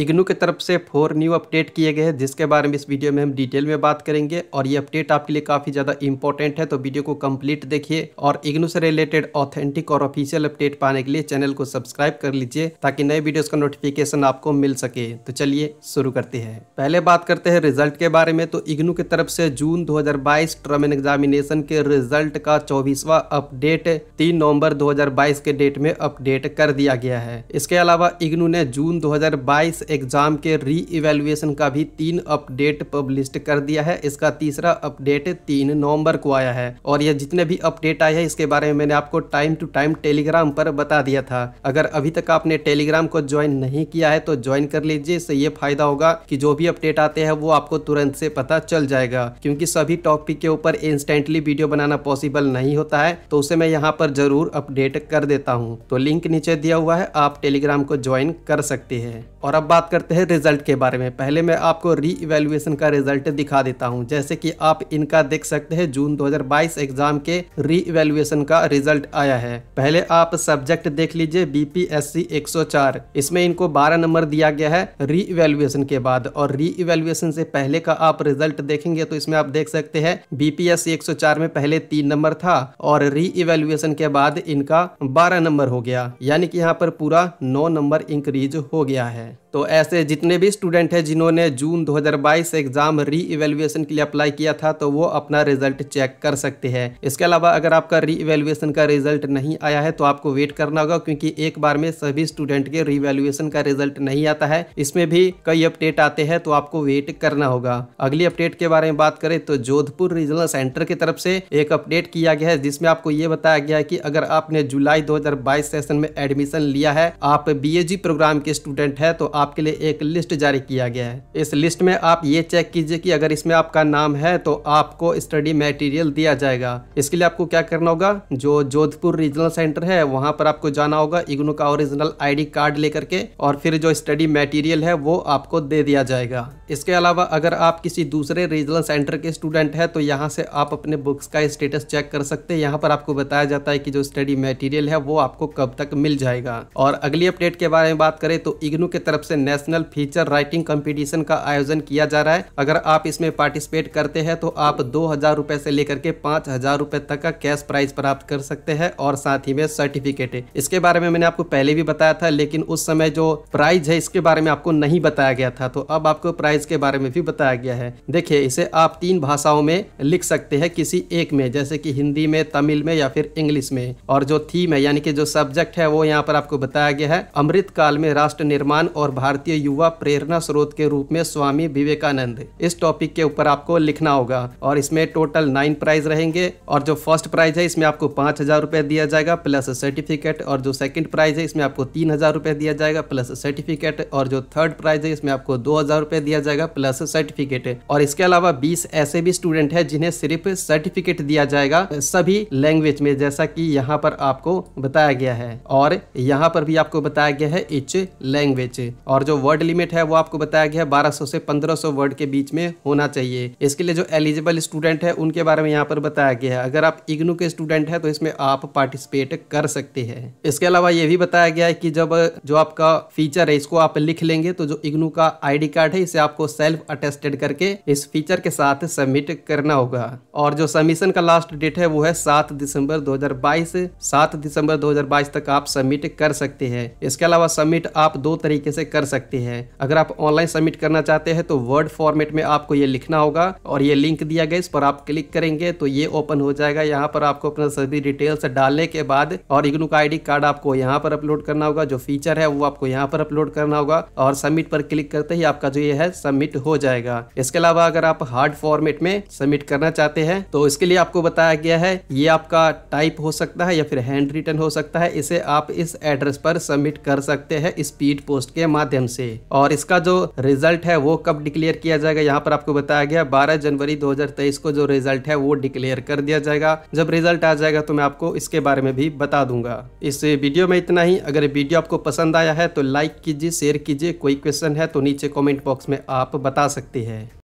इग्नू की तरफ से फोर न्यू अपडेट किए गए हैं जिसके बारे में इस वीडियो में हम डिटेल में बात करेंगे और ये अपडेट आपके लिए काफ़ी ज़्यादा इंपॉर्टेंट है तो वीडियो को कंप्लीट देखिए और इग्नू से रिलेटेड ऑथेंटिक और ऑफिशियल अपडेट पाने के लिए चैनल को सब्सक्राइब कर लीजिए ताकि नए वीडियोज़ का नोटिफिकेशन आपको मिल सके तो चलिए शुरू करते हैं पहले बात करते हैं रिजल्ट के बारे में तो इग्नू की तरफ से जून दो टर्म एंड एग्जामिनेशन के रिजल्ट का चौबीसवा अपडेट तीन नवम्बर दो के डेट में अपडेट कर दिया गया है इसके अलावा इग्नू ने जून दो एग्ज़ाम के री इवेल्युएशन का भी तीन अपडेट पब्लिश कर दिया है इसका तीसरा अपडेट तीन नवंबर को आया है और ये जितने भी अपडेट आए हैं इसके बारे में मैंने आपको टाइम टू टाइम टेलीग्राम पर बता दिया था अगर अभी तक आपने टेलीग्राम को ज्वाइन नहीं किया है तो ज्वाइन कर लीजिए इससे ये फायदा होगा कि जो भी अपडेट आते हैं वो आपको तुरंत से पता चल जाएगा क्योंकि सभी टॉपिक के ऊपर इंस्टेंटली वीडियो बनाना पॉसिबल नहीं होता है तो उसे मैं यहाँ पर जरूर अपडेट कर देता हूँ तो लिंक नीचे दिया हुआ है आप टेलीग्राम को ज्वाइन कर सकते हैं और अब बात करते हैं रिजल्ट के बारे में पहले मैं आपको री इवेल्युएशन का रिजल्ट दिखा देता हूं जैसे कि आप इनका देख सकते हैं जून 2022 एग्जाम के री इवेल्युएशन का रिजल्ट आया है पहले आप सब्जेक्ट देख लीजिए बीपीएससी 104 इसमें इनको 12 नंबर दिया गया है री इवेल्युएशन के बाद और री इवेल्युएशन से पहले का आप रिजल्ट देखेंगे तो इसमें आप देख सकते हैं बीपीएससी 104 में पहले तीन नंबर था और री इवेल्युएशन के बाद इनका बारह नंबर हो गया यानी कि यहाँ पर पूरा नौ नंबर इंक्रीज हो गया है तो तो ऐसे जितने भी स्टूडेंट हैं जिन्होंने जून 2022 एग्ज़ाम री इवेल्युएशन के लिए अप्लाई किया था तो वो अपना रिजल्ट चेक कर सकते हैं इसके अलावा अगर आपका री इवेल्युएशन का रिजल्ट नहीं आया है तो आपको वेट करना होगा क्योंकि एक बार में सभी स्टूडेंट के इवेल्युएशन का रिजल्ट नहीं आता है इसमें भी कई अपडेट आते हैं तो आपको वेट करना होगा अगली अपडेट के बारे में बात करें तो जोधपुर रीजनल सेंटर की तरफ से एक अपडेट किया गया है जिसमें आपको ये बताया गया है कि अगर आपने जुलाई 2022 सेशन में एडमिशन लिया है आप बीएजी प्रोग्राम के स्टूडेंट है तो आप आपके लिए एक लिस्ट जारी किया गया है इस लिस्ट में आप ये चेक कीजिए कि अगर इसमें आपका नाम है तो आपको स्टडी मटेरियल दिया जाएगा इसके लिए आपको क्या करना होगा जो जोधपुर रीजनल सेंटर है वहाँ पर आपको जाना होगा इग्नू का ओरिजिनल आईडी कार्ड लेकर के और फिर जो स्टडी मटेरियल है वो आपको दे दिया जाएगा इसके अलावा अगर आप किसी दूसरे रीजनल सेंटर के स्टूडेंट है तो यहाँ से आप अपने बुक्स का स्टेटस चेक कर सकते हैं यहाँ पर आपको बताया जाता है कि जो स्टडी मटेरियल है वो आपको कब तक मिल जाएगा और अगली अपडेट के बारे में बात करें तो इग्नू के तरफ से नेशनल फीचर राइटिंग कंपटीशन का आयोजन किया जा रहा है अगर आप इसमें पार्टिसिपेट करते हैं तो आप दो हजार रूपए ऐसी लेकर के पांच हजार रूपए तक का कैश प्राइज प्राप्त कर सकते हैं और साथ ही में सर्टिफिकेट है इसके बारे में मैंने आपको पहले भी बताया था लेकिन उस समय जो प्राइज है इसके बारे में आपको नहीं बताया गया था तो अब आपको प्राइज के बारे में भी बताया गया है देखिए इसे आप तीन भाषाओं में लिख सकते हैं किसी एक में जैसे कि हिंदी में तमिल में या फिर इंग्लिश में और जो थीम है यानी कि जो सब्जेक्ट है वो यहाँ पर आपको बताया गया है अमृत काल में राष्ट्र निर्माण और भारत भारतीय युवा प्रेरणा स्रोत के रूप में स्वामी विवेकानंद इस टॉपिक के ऊपर आपको लिखना होगा और इसमें टोटल नाइन प्राइज रहेंगे और जो फर्स्ट प्राइज है इसमें आपको पांच हजार रुपये दिया जाएगा प्लस सर्टिफिकेट और जो सेकंड प्राइज है इसमें आपको तीन हजार रुपये दिया जाएगा प्लस सर्टिफिकेट और जो थर्ड प्राइज है इसमें आपको दो हजार रुपये दिया जाएगा प्लस सर्टिफिकेट और इसके अलावा बीस ऐसे भी स्टूडेंट है जिन्हें सिर्फ सर्टिफिकेट दिया जाएगा सभी लैंग्वेज में जैसा की यहाँ पर आपको बताया गया है और यहाँ पर भी आपको बताया गया है इच लैंग्वेज और और जो वर्ड लिमिट है वो आपको बताया गया है 1200 से 1500 वर्ड के बीच में होना चाहिए इसके लिए जो एलिजिबल स्टूडेंट है उनके बारे में यहाँ पर बताया गया है अगर आप इग्नू के स्टूडेंट है तो इसमें आप पार्टिसिपेट कर सकते हैं इसके अलावा ये भी बताया गया है कि जब जो आपका फीचर है इसको आप लिख लेंगे तो जो इग्नू का आईडी कार्ड है इसे आपको सेल्फ अटेस्टेड करके इस फीचर के साथ सबमिट करना होगा और जो सबमिशन का लास्ट डेट है वो है सात दिसंबर 2022 सात दिसंबर 2022 तक आप सबमिट कर सकते हैं इसके अलावा सबमिट आप दो तरीके से कर सकते हैं अगर आप ऑनलाइन सबमिट करना चाहते हैं तो वर्ड फॉर्मेट में आपको ये लिखना होगा और ये लिंक दिया गया इस पर आप क्लिक करेंगे तो ये ओपन हो जाएगा यहाँ पर आपको अपना सभी डिटेल्स डालने के बाद और इग्नू का आई कार्ड आपको यहाँ पर अपलोड करना होगा जो फीचर है वो आपको यहाँ पर अपलोड करना होगा और सबमिट पर क्लिक करते ही आपका जो ये है सबमिट हो जाएगा इसके अलावा अगर आप हार्ड फॉर्मेट में सबमिट करना चाहते हैं तो इसके लिए आपको बताया गया है ये आपका टाइप हो सकता है या फिर हैंड रिटर्न हो सकता है इसे आप इस एड्रेस पर सबमिट कर सकते हैं स्पीड पोस्ट के माध्यम माध्यम से और इसका जो रिजल्ट है वो कब डिक्लेयर किया जाएगा यहाँ पर आपको बताया गया बारह जनवरी दो को जो रिजल्ट है वो डिक्लेयर कर दिया जाएगा जब रिजल्ट आ जाएगा तो मैं आपको इसके बारे में भी बता दूंगा इस वीडियो में इतना ही अगर वीडियो आपको पसंद आया है तो लाइक कीजिए शेयर कीजिए कोई क्वेश्चन है तो नीचे कॉमेंट बॉक्स में आप बता सकते हैं